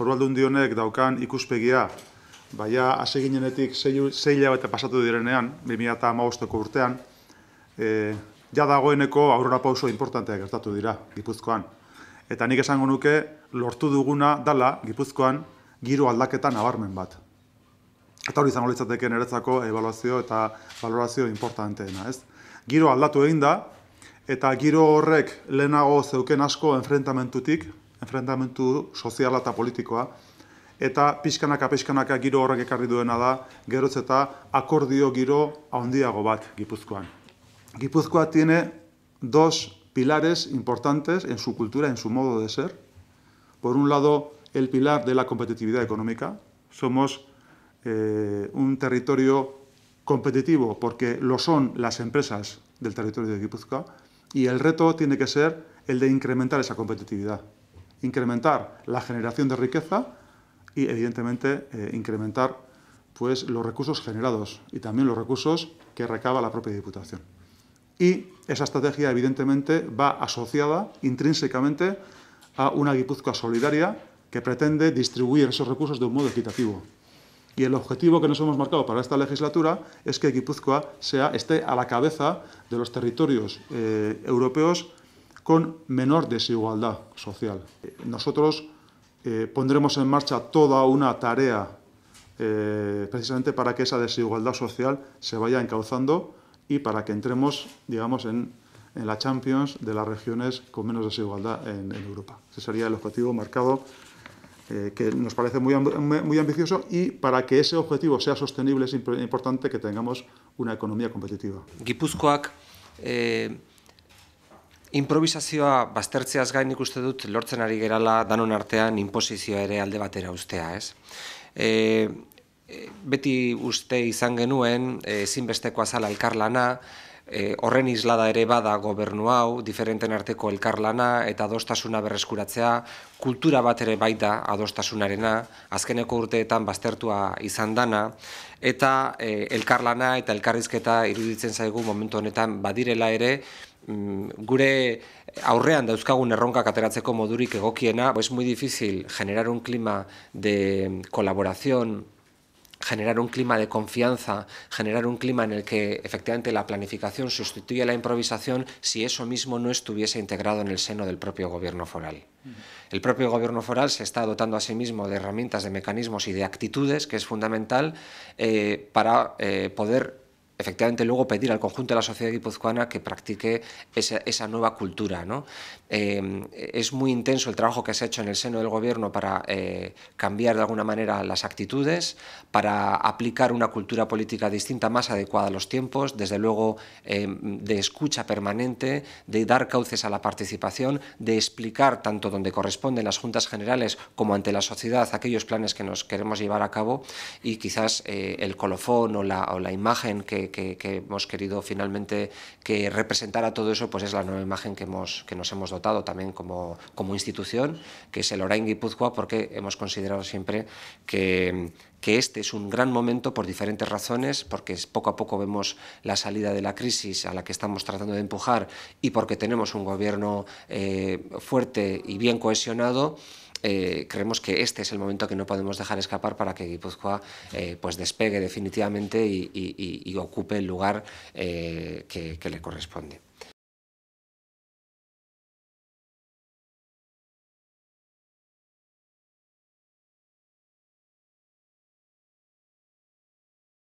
foru aldun dionek daukan ikuspegia, baina hase ginenetik zei eta pasatu direnean, 2008ko urtean, e, ja dagoeneko aurrera pauso importantea gertatu dira Gipuzkoan. Eta nik esango nuke lortu duguna dala Gipuzkoan giro aldaketa nabarmen bat. Eta hori izango litzateke niretzako evaluazio eta valorazio importanteena, ez? Giro aldatu egin da, eta giro horrek lehenago zeuken asko enfrentamentutik, Enfrentamiento soziala eta politikoa, eta pixkanaka pixkanaka giro horrek ekarri duena da, geroz eta akordio giro handiago bat Gipuzkoan. Gipuzkoa tiene dos pilares importantes en su cultura, en su modo de ser. Por un lado, el pilar de la competitividad económica. Somos eh, un territorio competitivo porque lo son las empresas del territorio de Gipuzkoa... y el reto tiene que ser el de incrementar esa competitividad incrementar la generación de riqueza y, evidentemente, eh, incrementar pues, los recursos generados y también los recursos que recaba la propia Diputación. Y esa estrategia, evidentemente, va asociada intrínsecamente a una Guipúzcoa solidaria que pretende distribuir esos recursos de un modo equitativo. Y el objetivo que nos hemos marcado para esta legislatura es que Guipúzcoa sea, esté a la cabeza de los territorios eh, europeos con menor desigualdad social. Nosotros eh, pondremos en marcha toda una tarea eh, precisamente para que esa desigualdad social se vaya encauzando y para que entremos, digamos, en, la Champions de las regiones con menos desigualdad en, Europa. Ese sería el objetivo marcado eh, que nos parece muy, muy ambicioso y para que ese objetivo sea sostenible es importante que tengamos una economía competitiva. Gipuzkoak Improvisazioa baztertzeaz gain ikuste dut lortzen ari gerala danon artean inpozizioa ere alde batera ustea, ez? E, e, beti uste izan genuen, e, ezinbestekoa zala elkarlana, E, horren islada ere bada gobernu hau, diferenten arteko elkarlana eta adostasuna berreskuratzea, kultura bat ere baita adostasunarena, azkeneko urteetan baztertua izan dana, eta e, elkarlana eta elkarrizketa iruditzen zaigu momentu honetan badirela ere, mm, gure aurrean dauzkagun erronka kateratzeko modurik egokiena, bo es muy difícil generar un klima de colaboración generar un clima de confianza, generar un clima en el que efectivamente la planificación sustituye la improvisación si eso mismo no estuviese integrado en el seno del propio gobierno foral. El propio gobierno foral se está dotando a sí mismo de herramientas, de mecanismos y de actitudes, que es fundamental eh, para eh, poder efectivamente luego pedir al conjunto de la sociedad guipuzcoana que practique esa, nueva cultura. ¿no? Em, es muy intenso el trabajo que se ha hecho en el seno del Gobierno para eh, cambiar de alguna manera las actitudes, para aplicar una cultura política distinta, más adecuada a los tiempos, desde luego em, de escucha permanente, de dar cauces a la participación, de explicar tanto donde corresponden las juntas generales como ante la sociedad aquellos planes que nos queremos llevar a cabo y quizás eh, el colofón o la, o la imagen que, que, hemos querido finalmente que representara todo eso, pues es la nueva imagen que, que nos hemos dotado también como, como institución, que es el Orain Guipúzcoa, porque hemos considerado siempre que, que este es un gran momento por diferentes razones, porque poco a poco vemos la salida de la crisis a la que estamos tratando de empujar y porque tenemos un gobierno eh, fuerte y bien cohesionado. Eh, creemos que este es el momento que no podemos dejar escapar para que Guipúzcoa eh, pues despegue definitivamente y, ocupe el lugar eh, que le corresponde.